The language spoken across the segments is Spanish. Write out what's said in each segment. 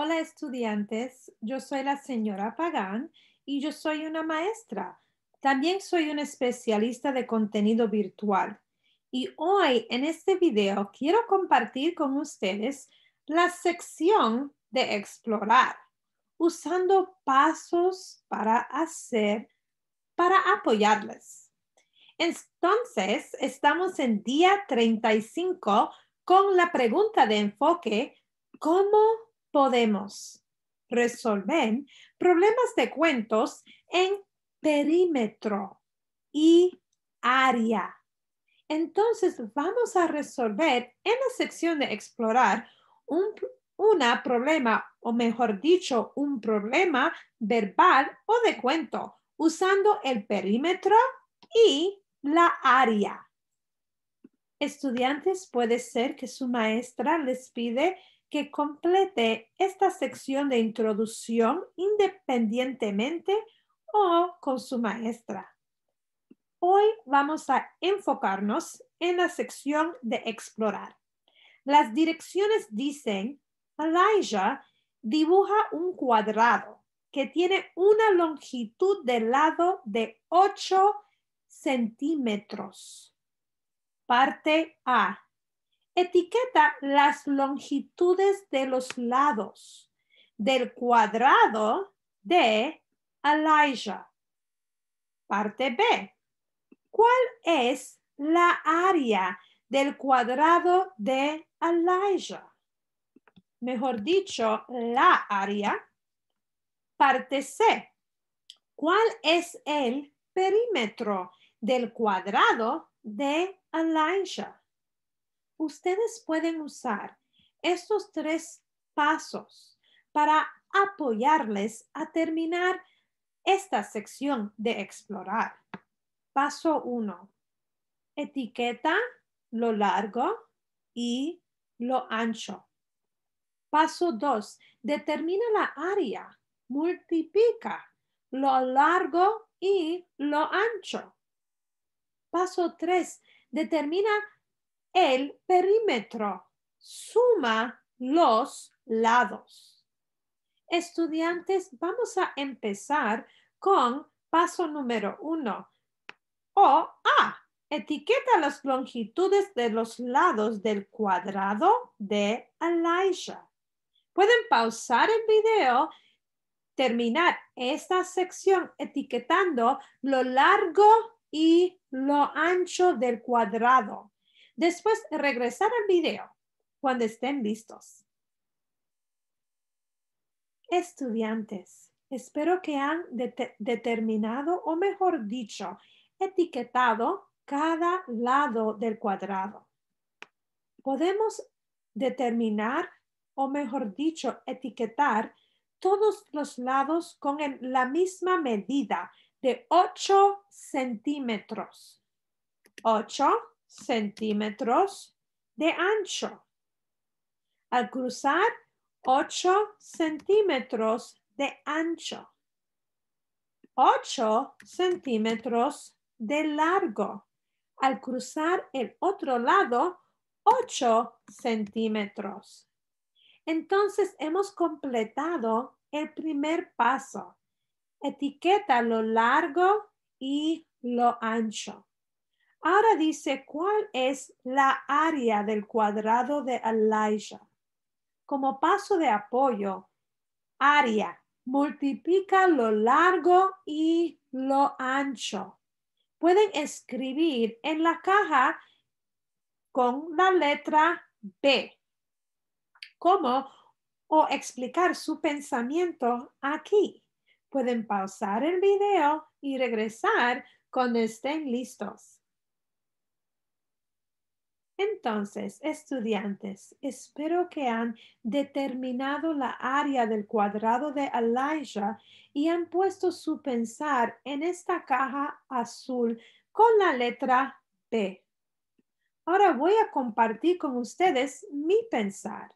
Hola estudiantes, yo soy la señora Pagán y yo soy una maestra. También soy una especialista de contenido virtual. Y hoy en este video quiero compartir con ustedes la sección de explorar, usando pasos para hacer, para apoyarles. Entonces, estamos en día 35 con la pregunta de enfoque, ¿cómo podemos resolver problemas de cuentos en perímetro y área. Entonces vamos a resolver en la sección de explorar un problema, o mejor dicho, un problema verbal o de cuento, usando el perímetro y la área. Estudiantes, puede ser que su maestra les pide que complete esta sección de introducción independientemente o con su maestra. Hoy vamos a enfocarnos en la sección de explorar. Las direcciones dicen, Elijah dibuja un cuadrado que tiene una longitud de lado de 8 centímetros. Parte A, Etiqueta las longitudes de los lados del cuadrado de Elijah. Parte B. ¿Cuál es la área del cuadrado de Elijah? Mejor dicho, la área. Parte C. ¿Cuál es el perímetro del cuadrado de Elijah? ustedes pueden usar estos tres pasos para apoyarles a terminar esta sección de explorar. Paso 1. Etiqueta lo largo y lo ancho. Paso 2. Determina la área. Multiplica lo largo y lo ancho. Paso 3. Determina el perímetro, suma los lados. Estudiantes, vamos a empezar con paso número uno. O A, etiqueta las longitudes de los lados del cuadrado de Elijah. Pueden pausar el video, terminar esta sección etiquetando lo largo y lo ancho del cuadrado. Después, regresar al video cuando estén listos. Estudiantes, espero que han determinado o mejor dicho, etiquetado cada lado del cuadrado. Podemos determinar o mejor dicho, etiquetar todos los lados con la misma medida de 8 centímetros. 8 centímetros de ancho. Al cruzar 8 centímetros de ancho. 8 centímetros de largo. Al cruzar el otro lado, 8 centímetros. Entonces hemos completado el primer paso. Etiqueta lo largo y lo ancho. Ahora dice, ¿cuál es la área del cuadrado de Elijah? Como paso de apoyo, área multiplica lo largo y lo ancho. Pueden escribir en la caja con la letra B. ¿Cómo? O explicar su pensamiento aquí. Pueden pausar el video y regresar cuando estén listos. Entonces, estudiantes, espero que han determinado la área del cuadrado de Elijah y han puesto su pensar en esta caja azul con la letra P. Ahora voy a compartir con ustedes mi pensar.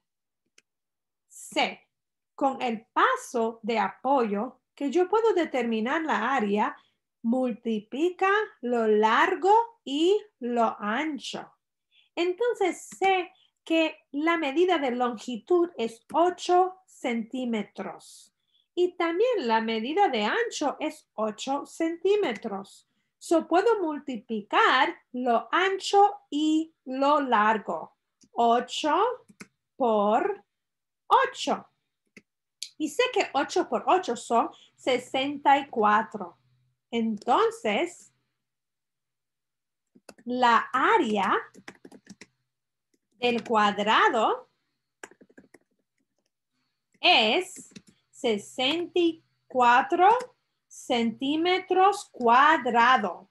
C. Con el paso de apoyo que yo puedo determinar la área, multiplica lo largo y lo ancho. Entonces sé que la medida de longitud es 8 centímetros y también la medida de ancho es 8 centímetros. So puedo multiplicar lo ancho y lo largo. 8 por 8. Y sé que 8 por 8 son 64. Entonces, la área del cuadrado es 64 centímetros cuadrado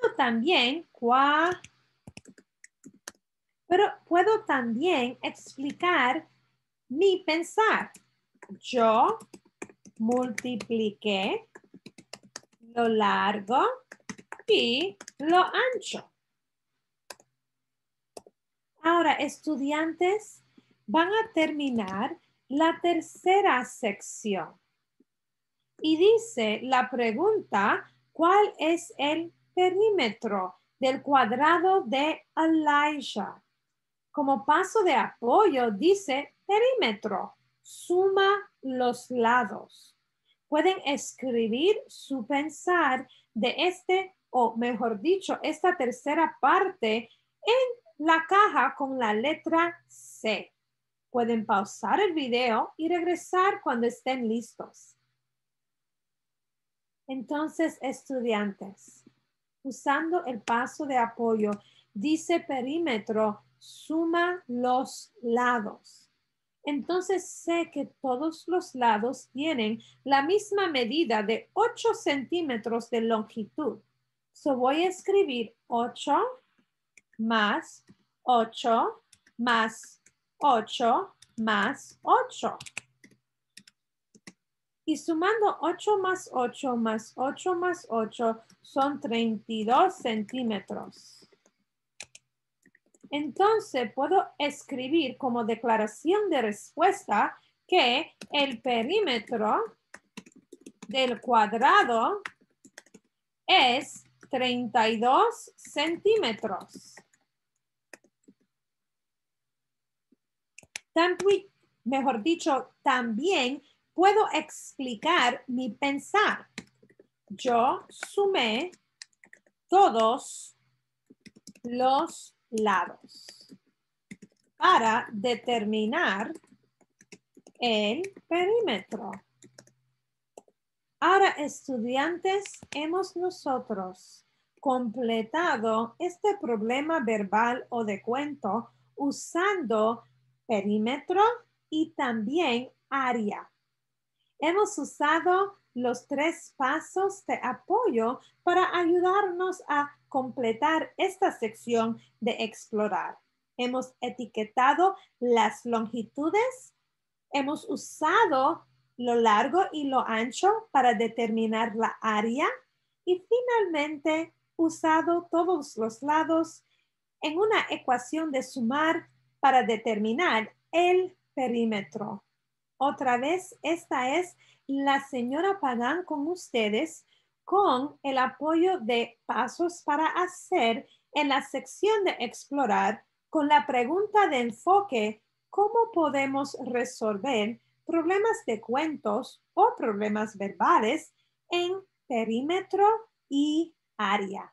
Puedo también, pero puedo también explicar mi pensar. Yo multipliqué lo largo y lo ancho. Ahora, estudiantes, van a terminar la tercera sección. Y dice la pregunta, ¿cuál es el perímetro del cuadrado de Elijah? Como paso de apoyo dice perímetro suma los lados. Pueden escribir su pensar de este, o mejor dicho, esta tercera parte en la caja con la letra C. Pueden pausar el video y regresar cuando estén listos. Entonces, estudiantes, usando el paso de apoyo, dice perímetro, suma los lados entonces sé que todos los lados tienen la misma medida de 8 centímetros de longitud. So voy a escribir 8 más 8 más 8 más 8. Y sumando 8 más 8 más 8 más 8 son 32 centímetros. Entonces puedo escribir como declaración de respuesta que el perímetro del cuadrado es 32 centímetros. mejor dicho, también puedo explicar mi pensar. Yo sumé todos los lados para determinar el perímetro. Ahora, estudiantes, hemos nosotros completado este problema verbal o de cuento usando perímetro y también área. Hemos usado los tres pasos de apoyo para ayudarnos a completar esta sección de explorar. Hemos etiquetado las longitudes, hemos usado lo largo y lo ancho para determinar la área y finalmente usado todos los lados en una ecuación de sumar para determinar el perímetro. Otra vez, esta es la señora Pagán con ustedes con el apoyo de Pasos para Hacer en la sección de Explorar con la pregunta de enfoque, ¿cómo podemos resolver problemas de cuentos o problemas verbales en perímetro y área?